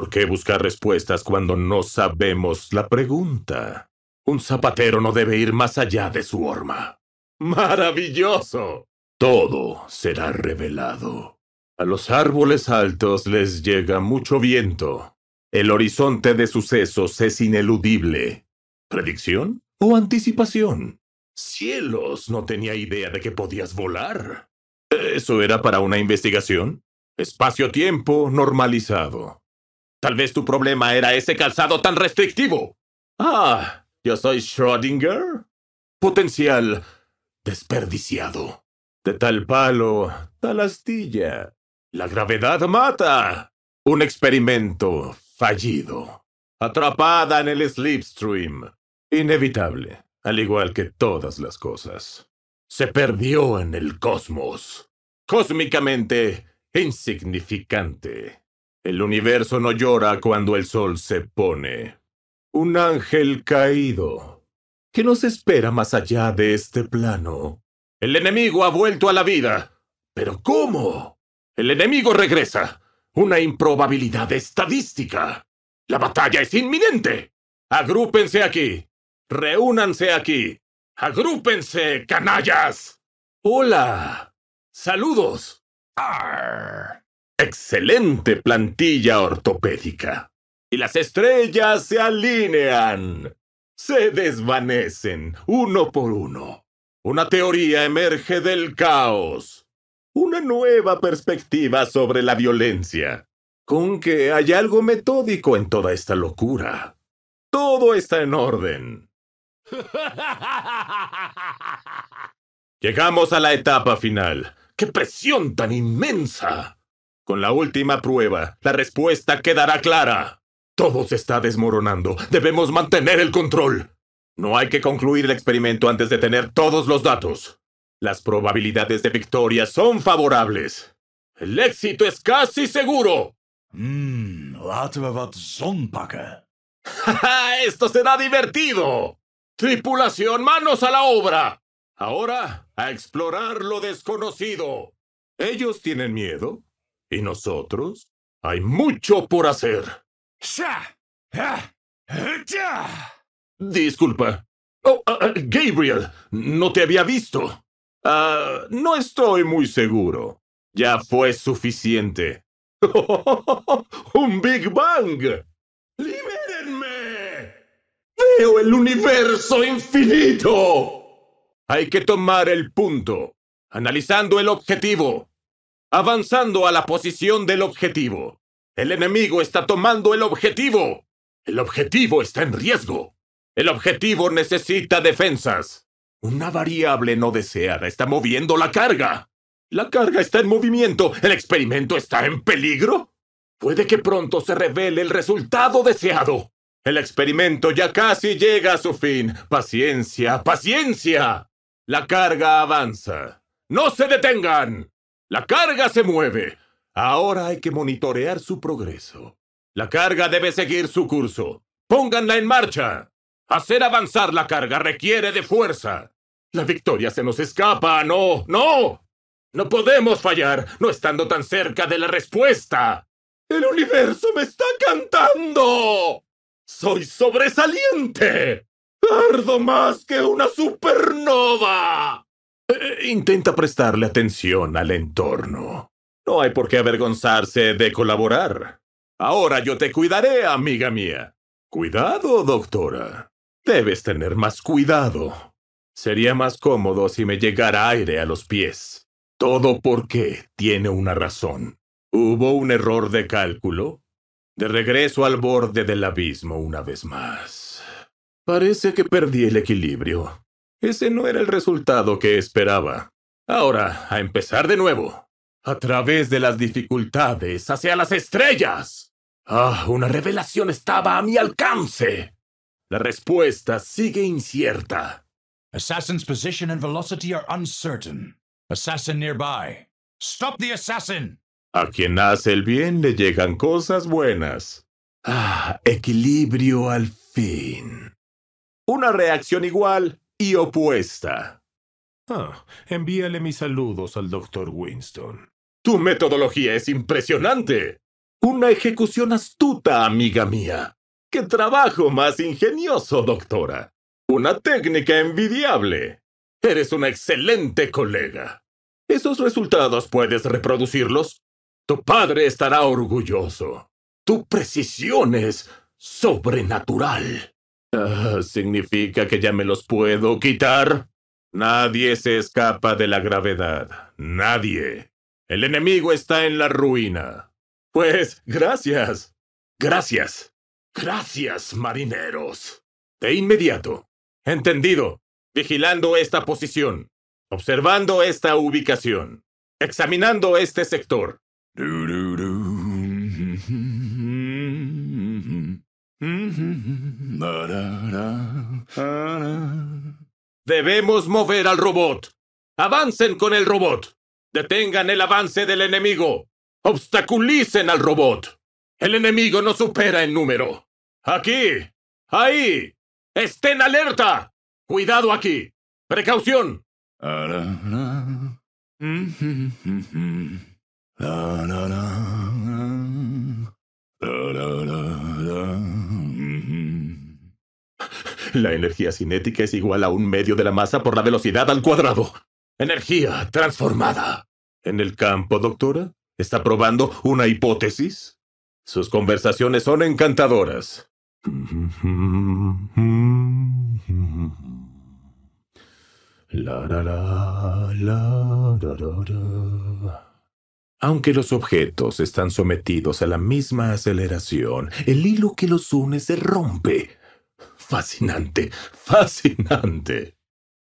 por qué buscar respuestas cuando no sabemos la pregunta. Un zapatero no debe ir más allá de su horma. ¡Maravilloso! Todo será revelado. A los árboles altos les llega mucho viento. El horizonte de sucesos es ineludible. ¿Predicción o anticipación? Cielos, no tenía idea de que podías volar. ¿Eso era para una investigación? Espacio-tiempo normalizado. Tal vez tu problema era ese calzado tan restrictivo. Ah, yo soy Schrödinger. Potencial desperdiciado. De tal palo, tal astilla. La gravedad mata. Un experimento fallido. Atrapada en el slipstream. Inevitable, al igual que todas las cosas. Se perdió en el cosmos. Cósmicamente insignificante. El universo no llora cuando el sol se pone. Un ángel caído. ¿Qué nos espera más allá de este plano? El enemigo ha vuelto a la vida. ¿Pero cómo? El enemigo regresa. Una improbabilidad estadística. La batalla es inminente. Agrúpense aquí. Reúnanse aquí. Agrúpense, canallas. Hola. Saludos excelente plantilla ortopédica. Y las estrellas se alinean, se desvanecen uno por uno. Una teoría emerge del caos. Una nueva perspectiva sobre la violencia. Con que hay algo metódico en toda esta locura. Todo está en orden. Llegamos a la etapa final. ¡Qué presión tan inmensa! Con la última prueba, la respuesta quedará clara. Todo se está desmoronando. Debemos mantener el control. No hay que concluir el experimento antes de tener todos los datos. Las probabilidades de victoria son favorables. El éxito es casi seguro. Mmm, laten ¡Esto será divertido! Tripulación, manos a la obra. Ahora, a explorar lo desconocido. ¿Ellos tienen miedo? ¿Y nosotros? Hay mucho por hacer. Ah, Disculpa. Oh, ah, ah, Gabriel, no te había visto. no estoy muy seguro. Ya fue suficiente. ¡Un Big Bang! ¡Libérenme! ¡Veo el universo infinito! Hay que tomar el punto, analizando el objetivo, avanzando a la posición del objetivo. El enemigo está tomando el objetivo. El objetivo está en riesgo. El objetivo necesita defensas. Una variable no deseada está moviendo la carga. La carga está en movimiento. El experimento está en peligro. Puede que pronto se revele el resultado deseado. El experimento ya casi llega a su fin. Paciencia, paciencia. La carga avanza. ¡No se detengan! La carga se mueve. Ahora hay que monitorear su progreso. La carga debe seguir su curso. Pónganla en marcha. Hacer avanzar la carga requiere de fuerza. La victoria se nos escapa. No, no. No podemos fallar, no estando tan cerca de la respuesta. El universo me está cantando. Soy sobresaliente. Ardo más que una supernova. Eh, intenta prestarle atención al entorno. No hay por qué avergonzarse de colaborar. Ahora yo te cuidaré, amiga mía. Cuidado, doctora. Debes tener más cuidado. Sería más cómodo si me llegara aire a los pies. Todo porque tiene una razón. Hubo un error de cálculo. De regreso al borde del abismo una vez más. Parece que perdí el equilibrio. Ese no era el resultado que esperaba. Ahora, a empezar de nuevo. A través de las dificultades, hacia las estrellas. Ah, una revelación estaba a mi alcance. La respuesta sigue incierta. Assassin's position and velocity are uncertain. Assassin nearby. Stop the assassin. A quien hace el bien le llegan cosas buenas. Ah, equilibrio al fin. Una reacción igual y opuesta. Ah, envíale mis saludos al doctor Winston. Tu metodología es impresionante. Una ejecución astuta, amiga mía. ¡Qué trabajo más ingenioso, doctora! Una técnica envidiable. Eres una excelente colega. Esos resultados puedes reproducirlos. Tu padre estará orgulloso. Tu precisión es sobrenatural. Ah, ¿Significa que ya me los puedo quitar? Nadie se escapa de la gravedad. Nadie. El enemigo está en la ruina. Pues gracias. Gracias. Gracias, marineros. De inmediato. Entendido. Vigilando esta posición. Observando esta ubicación. Examinando este sector. Debemos mover al robot. Avancen con el robot. Detengan el avance del enemigo. Obstaculicen al robot. El enemigo no supera en número. Aquí. Ahí. Estén alerta. Cuidado aquí. Precaución. Mm. La energía cinética es igual a un medio de la masa por la velocidad al cuadrado. Energía transformada. ¿En el campo, doctora? ¿Está probando una hipótesis? Sus conversaciones son encantadoras. Aunque los objetos están sometidos a la misma aceleración, el hilo que los une se rompe Fascinante, fascinante.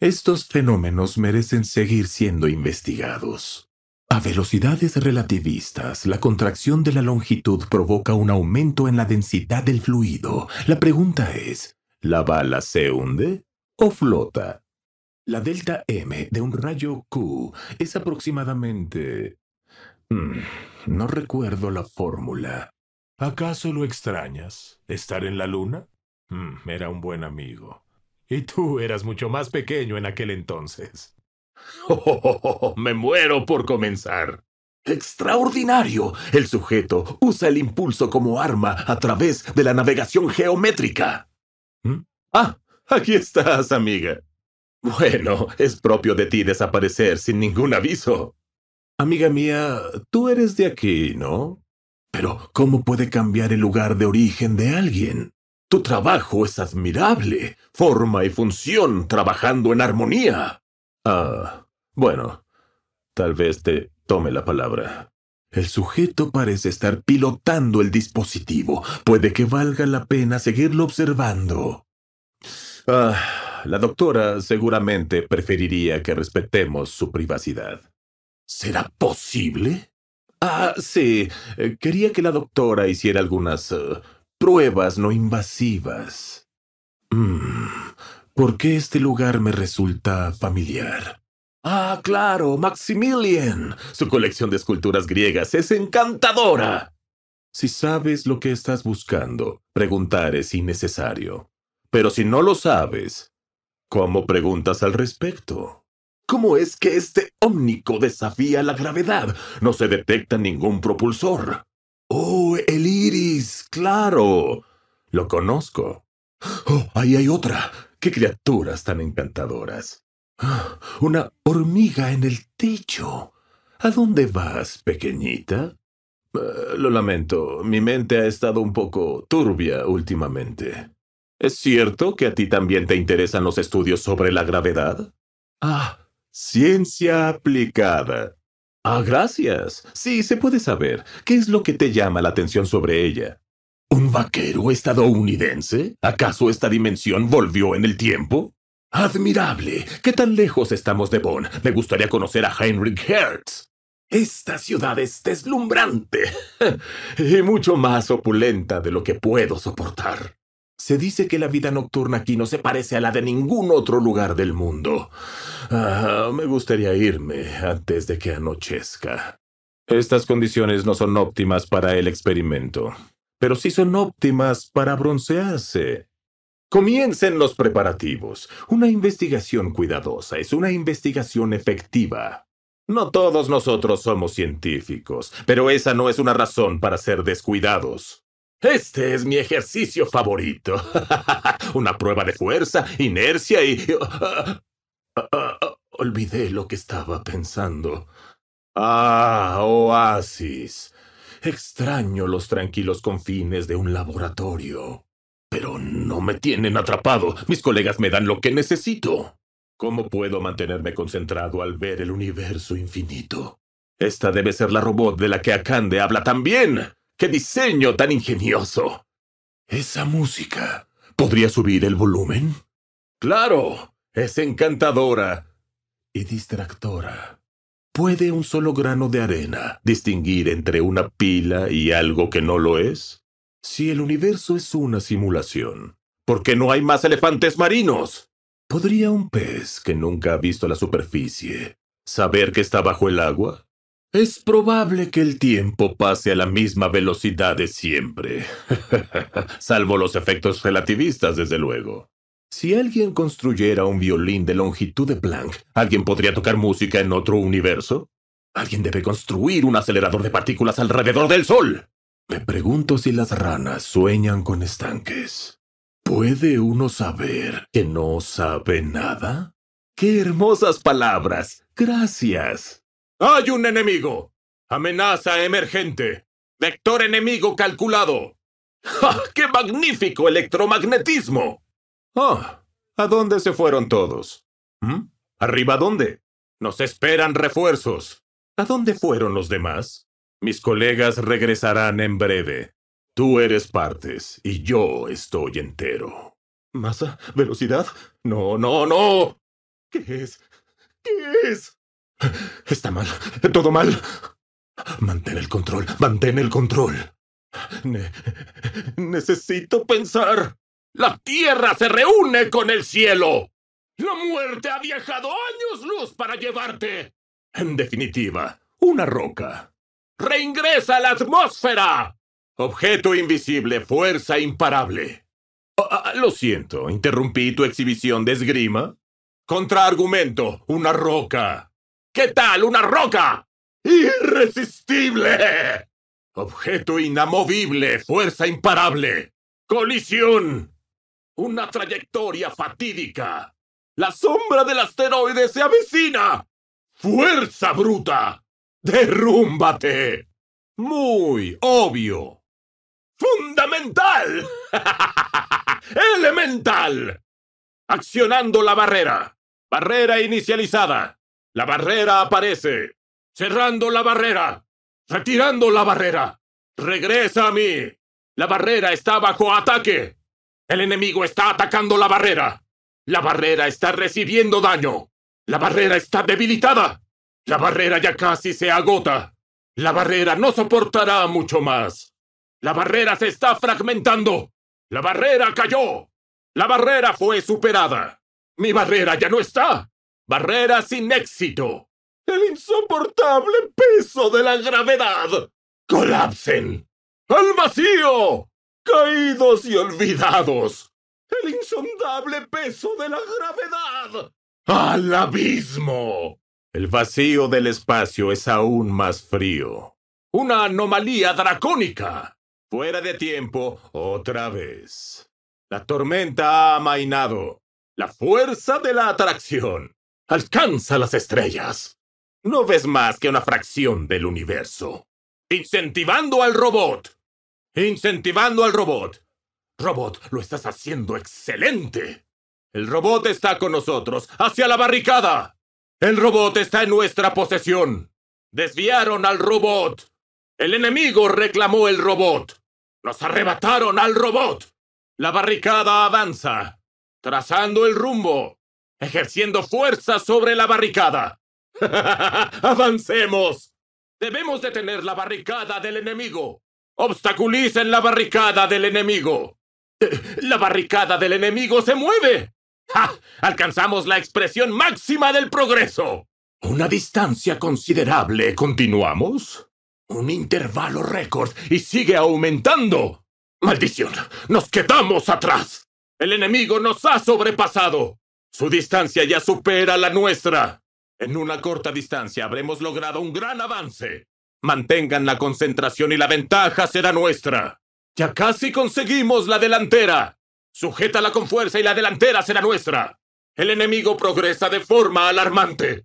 Estos fenómenos merecen seguir siendo investigados. A velocidades relativistas, la contracción de la longitud provoca un aumento en la densidad del fluido. La pregunta es, ¿la bala se hunde o flota? La delta M de un rayo Q es aproximadamente... Mm, no recuerdo la fórmula. ¿Acaso lo extrañas? ¿Estar en la luna? Mm, era un buen amigo. Y tú eras mucho más pequeño en aquel entonces. me muero por comenzar. Extraordinario. El sujeto usa el impulso como arma a través de la navegación geométrica. ¿Mm? Ah, aquí estás, amiga. Bueno, es propio de ti desaparecer sin ningún aviso. Amiga mía, tú eres de aquí, ¿no? Pero, ¿cómo puede cambiar el lugar de origen de alguien? Tu trabajo es admirable. Forma y función trabajando en armonía. Ah, bueno, tal vez te tome la palabra. El sujeto parece estar pilotando el dispositivo. Puede que valga la pena seguirlo observando. Ah, la doctora seguramente preferiría que respetemos su privacidad. ¿Será posible? Ah, sí. Eh, quería que la doctora hiciera algunas eh, Pruebas no invasivas. Mm, ¿Por qué este lugar me resulta familiar? Ah, claro, Maximilian. Su colección de esculturas griegas es encantadora. Si sabes lo que estás buscando, preguntar es innecesario. Pero si no lo sabes, ¿cómo preguntas al respecto? ¿Cómo es que este ómnico desafía la gravedad? No se detecta ningún propulsor. Oh, el claro. Lo conozco. Oh, ahí hay otra. ¡Qué criaturas tan encantadoras! ¡Ah! Una hormiga en el techo. ¿A dónde vas, pequeñita? Eh, lo lamento, mi mente ha estado un poco turbia últimamente. ¿Es cierto que a ti también te interesan los estudios sobre la gravedad? Ah, ciencia aplicada. Ah, gracias. Sí, se puede saber. ¿Qué es lo que te llama la atención sobre ella? ¿Un vaquero estadounidense? ¿Acaso esta dimensión volvió en el tiempo? Admirable. ¿Qué tan lejos estamos de Bonn? Me gustaría conocer a Heinrich Hertz. Esta ciudad es deslumbrante y mucho más opulenta de lo que puedo soportar. Se dice que la vida nocturna aquí no se parece a la de ningún otro lugar del mundo. Ah, me gustaría irme antes de que anochezca. Estas condiciones no son óptimas para el experimento pero sí son óptimas para broncearse. Comiencen los preparativos. Una investigación cuidadosa es una investigación efectiva. No todos nosotros somos científicos, pero esa no es una razón para ser descuidados. Este es mi ejercicio favorito. una prueba de fuerza, inercia y... Uh, uh, uh, olvidé lo que estaba pensando. Ah, oasis. Extraño los tranquilos confines de un laboratorio. Pero no me tienen atrapado. Mis colegas me dan lo que necesito. ¿Cómo puedo mantenerme concentrado al ver el universo infinito? Esta debe ser la robot de la que Akande habla también. ¡Qué diseño tan ingenioso! Esa música. ¿Podría subir el volumen? Claro. Es encantadora y distractora. ¿Puede un solo grano de arena distinguir entre una pila y algo que no lo es? Si el universo es una simulación, ¿por qué no hay más elefantes marinos? ¿Podría un pez que nunca ha visto la superficie saber que está bajo el agua? Es probable que el tiempo pase a la misma velocidad de siempre, salvo los efectos relativistas, desde luego. Si alguien construyera un violín de longitud de Planck, ¿alguien podría tocar música en otro universo? Alguien debe construir un acelerador de partículas alrededor del Sol. Me pregunto si las ranas sueñan con estanques. ¿Puede uno saber que no sabe nada? ¡Qué hermosas palabras! Gracias. Hay un enemigo. Amenaza emergente. Vector enemigo calculado. ¡Qué magnífico electromagnetismo! Ah, ¿a dónde se fueron todos? ¿Mm? ¿Arriba dónde? Nos esperan refuerzos. ¿A dónde fueron los demás? Mis colegas regresarán en breve. Tú eres partes y yo estoy entero. ¿Masa? ¿Velocidad? No, no, no. ¿Qué es? ¿Qué es? Está mal. Todo mal. Mantén el control. Mantén el control. necesito pensar. La tierra se reúne con el cielo. La muerte ha viajado años luz para llevarte. En definitiva, una roca. Reingresa a la atmósfera. Objeto invisible, fuerza imparable. Ah, ah, lo siento, interrumpí tu exhibición de esgrima. Contraargumento, una roca. ¿Qué tal una roca? Irresistible. Objeto inamovible, fuerza imparable. Colisión. Una trayectoria fatídica. La sombra del asteroide se avecina. Fuerza bruta. Derrúmbate. Muy obvio. Fundamental. Elemental. Accionando la barrera. Barrera inicializada. La barrera aparece. Cerrando la barrera. Retirando la barrera. Regresa a mí. La barrera está bajo ataque. El enemigo está atacando la barrera. La barrera está recibiendo daño. La barrera está debilitada. La barrera ya casi se agota. La barrera no soportará mucho más. La barrera se está fragmentando. La barrera cayó. La barrera fue superada. Mi barrera ya no está. Barrera sin éxito. El insoportable peso de la gravedad. Colapsen. ¡Al vacío! caídos y olvidados. El insondable peso de la gravedad. ¡Al abismo! El vacío del espacio es aún más frío. Una anomalía dracónica. Fuera de tiempo, otra vez. La tormenta ha amainado. La fuerza de la atracción alcanza las estrellas. No ves más que una fracción del universo. Incentivando al robot Incentivando al robot. Robot, lo estás haciendo excelente. El robot está con nosotros. Hacia la barricada. El robot está en nuestra posesión. Desviaron al robot. El enemigo reclamó el robot. Nos arrebataron al robot. La barricada avanza, trazando el rumbo, ejerciendo fuerza sobre la barricada. ¡Avancemos! Debemos detener la barricada del enemigo obstaculicen la barricada del enemigo. Eh, la barricada del enemigo se mueve. Alcanzamos la expresión máxima del progreso. Una distancia considerable. ¿Continuamos? Un intervalo récord y sigue aumentando. Maldición, nos quedamos atrás. El enemigo nos ha sobrepasado. Su distancia ya supera la nuestra. En una corta distancia habremos logrado un gran avance. Mantengan la concentración y la ventaja será nuestra. Ya casi conseguimos la delantera. Sujétala con fuerza y la delantera será nuestra. El enemigo progresa de forma alarmante.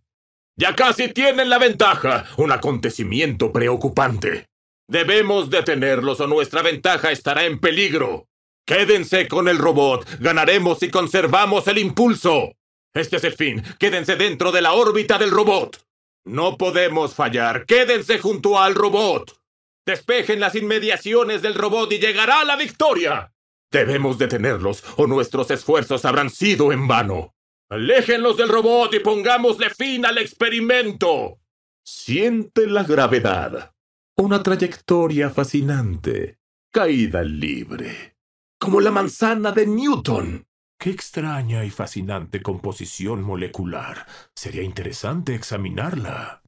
Ya casi tienen la ventaja, un acontecimiento preocupante. Debemos detenerlos o nuestra ventaja estará en peligro. Quédense con el robot, ganaremos si conservamos el impulso. Este es el fin, quédense dentro de la órbita del robot. No podemos fallar. Quédense junto al robot. Despejen las inmediaciones del robot y llegará la victoria. Debemos detenerlos o nuestros esfuerzos habrán sido en vano. Aléjenlos del robot y pongámosle fin al experimento. Siente la gravedad. Una trayectoria fascinante. Caída libre. Como la manzana de Newton. Qué extraña y fascinante composición molecular. Sería interesante examinarla.